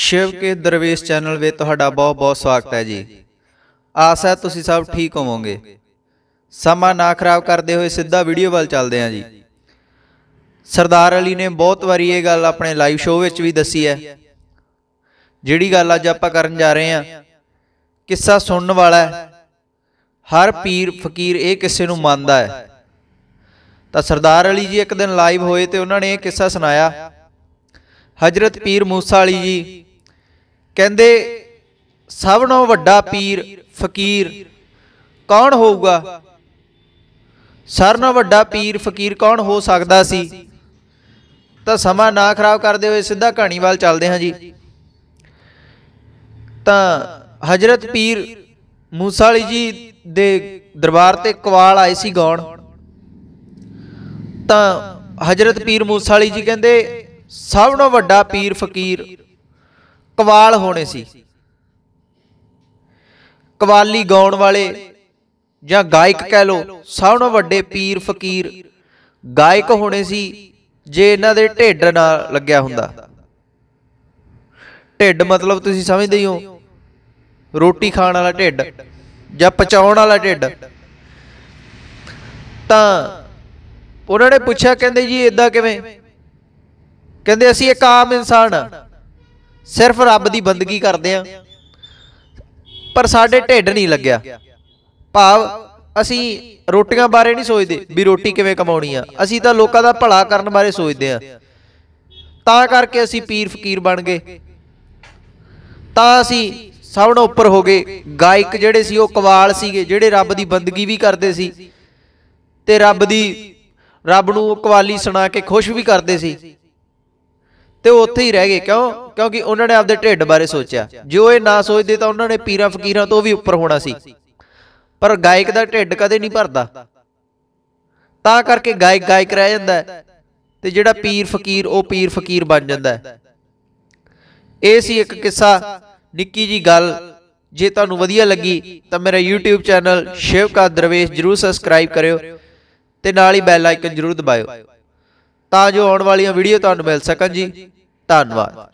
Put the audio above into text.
ਸ਼ਿਵ ਕੇ ਦਰਵੇਸ਼ channel ਵਿੱਚ ਤੁਹਾਡਾ ਬਹੁਤ-ਬਹੁਤ ਸਵਾਗਤ ਹੈ ਜੀ ਆਸ ਹੈ ਤੁਸੀਂ ਸਭ ਠੀਕ ਹੋਵੋਗੇ ਸਮਾਂ ਨਾ ਖਰਾਬ ਕਰਦੇ ਹੋਏ ਸਿੱਧਾ ਵੀਡੀਓ ਵੱਲ ਚੱਲਦੇ ਹਾਂ ਜੀ ਸਰਦਾਰ ਅਲੀ ਨੇ ਬਹੁਤ ਵਾਰੀ ਇਹ ਗੱਲ ਆਪਣੇ ਲਾਈਵ ਸ਼ੋਅ ਵਿੱਚ ਵੀ ਦੱਸੀ ਹੈ ਜਿਹੜੀ ਗੱਲ ਅੱਜ ਆਪਾਂ ਕਰਨ ਜਾ ਰਹੇ ਹਾਂ ਕਿੱਸਾ ਸੁਣਨ ਵਾਲਾ ਹੈ ਹਰ ਪੀਰ ਫਕੀਰ ਇਹ ਕਿਸੇ ਨੂੰ ਮੰਨਦਾ ਹੈ ਤਾਂ ਸਰਦਾਰ ਅਲੀ ਜੀ ਇੱਕ ਦਿਨ ਲਾਈਵ ਹੋਏ ਤੇ ਉਹਨਾਂ ਨੇ ਇਹ ਕਿੱਸਾ ਸੁਣਾਇਆ ਹਜ਼ਰਤ ਪੀਰ ਮੂਸਾ ਅਲੀ ਜੀ ਕਹਿੰਦੇ ਸਭ ਨਾਲੋਂ ਵੱਡਾ ਪੀਰ ਫਕੀਰ ਕੌਣ ਹੋਊਗਾ ਸਰ ਨਾਲੋਂ ਵੱਡਾ ਪੀਰ ਫਕੀਰ ਕੌਣ ਹੋ ਸਕਦਾ ਸੀ ਤਾਂ ਸਮਾਂ ਨਾ ਖਰਾਬ ਕਰਦੇ ਹੋਏ ਸਿੱਧਾ ਕਹਾਣੀ ਵੱਲ ਚੱਲਦੇ ਹਾਂ ਜੀ ਤਾਂ ਹਜ਼ਰਤ ਪੀਰ ਮੂਸਾ ਵਾਲੀ ਜੀ ਦੇ ਦਰਬਾਰ ਤੇ ਕਵਾਲ ਆਏ ਸੀ ਗਾਉਣ ਤਾਂ ਹਜ਼ਰਤ ਪੀਰ ਮੂਸਾ ਵਾਲੀ ਜੀ ਕਹਿੰਦੇ ਸਭ ਨਾਲੋਂ ਵੱਡਾ ਪੀਰ ਫਕੀਰ ਕਵਾਲ ਹੋਣੇ ਸੀ ਕਵਾਲੀ ਗਾਉਣ ਵਾਲੇ ਜਾਂ ਗਾਇਕ ਕਹਿ ਲੋ ਸਭ ਤੋਂ ਵੱਡੇ ਪੀਰ ਫਕੀਰ ਗਾਇਕ ਹੋਣੇ ਸੀ ਜੇ ਇਹਨਾਂ ਦੇ ਢਿੱਡ ਨਾਲ ਲੱਗਿਆ ਹੁੰਦਾ ਢਿੱਡ ਮਤਲਬ ਤੁਸੀਂ ਸਮਝਦੇ ਹੋ ਰੋਟੀ ਖਾਣ ਵਾਲਾ ਢਿੱਡ ਜਾਂ ਪਚਾਉਣ ਵਾਲਾ ਢਿੱਡ ਤਾਂ ਉਹਨਾਂ ਨੇ ਪੁੱਛਿਆ ਕਹਿੰਦੇ ਜੀ ਇਦਾਂ ਕਿਵੇਂ ਕਹਿੰਦੇ ਅਸੀਂ ਇੱਕ ਆਮ ਇਨਸਾਨ ਆ ਸਿਰਫ ਰੱਬ ਦੀ ਬੰਦਗੀ ਕਰਦੇ ਆ ਪਰ ਸਾਡੇ ਢਿੱਡ ਨਹੀਂ ਲੱਗਿਆ ਭਾਵ ਅਸੀਂ ਰੋਟੀਆਂ ਬਾਰੇ ਨਹੀਂ ਸੋਚਦੇ ਵੀ ਰੋਟੀ ਕਿਵੇਂ ਕਮਾਉਣੀ ਆ ਅਸੀਂ ਤਾਂ ਲੋਕਾਂ ਦਾ ਭਲਾ ਕਰਨ ਬਾਰੇ ਸੋਚਦੇ ਆ ਤਾਂ ਕਰਕੇ ਅਸੀਂ ਪੀਰ ਫਕੀਰ ਬਣ ਗਏ ਤਾਂ ਅਸੀਂ ਸਭ ਨੂੰ ਉੱਪਰ ਹੋ ਗਏ ਗਾਇਕ ਜਿਹੜੇ ਸੀ ਉਹ ਕਵਾਲ ਸੀਗੇ ਜਿਹੜੇ ਰੱਬ ਦੀ ਬੰਦਗੀ ਵੀ ਕਰਦੇ ਸੀ ਤੇ ਰੱਬ ਦੀ ਰੱਬ ਨੂੰ ਕਵਾਲੀ ਸੁਣਾ ਕੇ ਖੁਸ਼ ਵੀ ਕਰਦੇ ਸੀ ਤੇ ਉਹ ਉੱਥੇ ਹੀ ਰਹਿ ਗਏ ਕਿਉਂ ਕਿਉਂਕਿ ਉਹਨਾਂ ਨੇ ਆਪਦੇ ਢਿੱਡ ਬਾਰੇ ਸੋਚਿਆ ਜੇ ਉਹ ਇਹ ਨਾ ਸੋਚਦੇ ਤਾਂ ਉਹਨਾਂ ਨੇ ਪੀਰਾਂ ਫਕੀਰਾਂ ਤੋਂ ਵੀ ਉੱਪਰ ਹੋਣਾ ਸੀ ਪਰ ਗਾਇਕ ਦਾ ਢਿੱਡ ਕਦੇ ਨਹੀਂ ਭਰਦਾ ਤਾਂ ਕਰਕੇ ਗਾਇਕ ਗਾਇਕ ਰਹਿ ਜਾਂਦਾ ਤੇ ਜਿਹੜਾ ਪੀਰ ਫਕੀਰ ਉਹ ਪੀਰ ਫਕੀਰ ਬਣ ਜਾਂਦਾ ਇਹ ਸੀ ਇੱਕ ਕਿੱਸਾ ਨਿੱਕੀ ਜੀ ਗੱਲ ਜੇ ਤੁਹਾਨੂੰ ਵਧੀਆ ਲੱਗੀ ਤਾਂ ਮੇਰਾ YouTube ਚੈਨਲ ਸ਼ਿਵਕਾ ਦਰਵੇਸ਼ ਜਰੂਰ ਸਬਸਕ੍ਰਾਈਬ ਕਰਿਓ ਤੇ ਨਾਲ ਹੀ ਬੈਲ ਆਈਕਨ ਜਰੂਰ ਦਬਾਇਓ ਤਾਂ ਜੋ ਆਉਣ ਵਾਲੀਆਂ ਵੀਡੀਓ ਤੁਹਾਨੂੰ ਮਿਲ ਸਕਣ ਜੀ ਧੰਨਵਾਦ